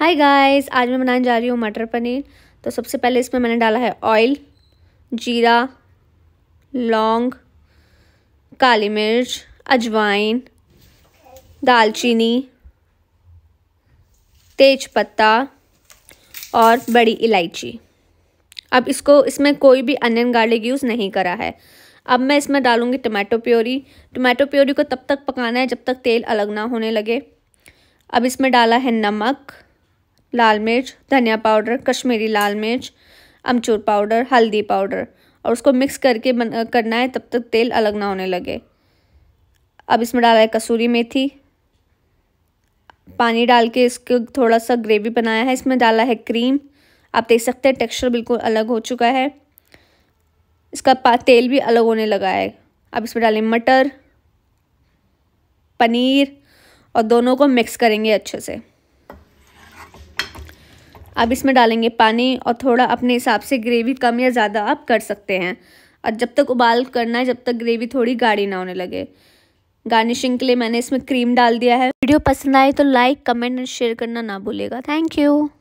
hi guys आज मैं बनाने जा रही हूँ मटर पनीर तो सबसे पहले इसमें मैंने डाला है ऑयल जीरा लौंग काली मिर्च अजवाइन दालचीनी तेज पत्ता और बड़ी इलायची अब इसको इसमें कोई भी अनियन गार्लिक यूज़ नहीं करा है अब मैं इसमें डालूँगी टमाटो प्योरी टमाटो प्योरी को तब तक पकाना है जब तक तेल अलग ना होने लगे अब इसमें डाला है नमक लाल मिर्च धनिया पाउडर कश्मीरी लाल मिर्च अमचूर पाउडर हल्दी पाउडर और उसको मिक्स करके बन, करना है तब तक तेल अलग ना होने लगे अब इसमें डाला है कसूरी मेथी पानी डाल के इसको थोड़ा सा ग्रेवी बनाया है इसमें डाला है क्रीम आप देख सकते हैं टेक्सचर बिल्कुल अलग हो चुका है इसका तेल भी अलग होने लगा है अब इसमें डालें मटर पनीर और दोनों को मिक्स करेंगे अच्छे से अब इसमें डालेंगे पानी और थोड़ा अपने हिसाब से ग्रेवी कम या ज़्यादा आप कर सकते हैं और जब तक उबाल करना है जब तक ग्रेवी थोड़ी गाढ़ी ना होने लगे गार्निशिंग के लिए मैंने इसमें क्रीम डाल दिया है वीडियो पसंद आए तो लाइक कमेंट एंड शेयर करना ना भूलेगा थैंक यू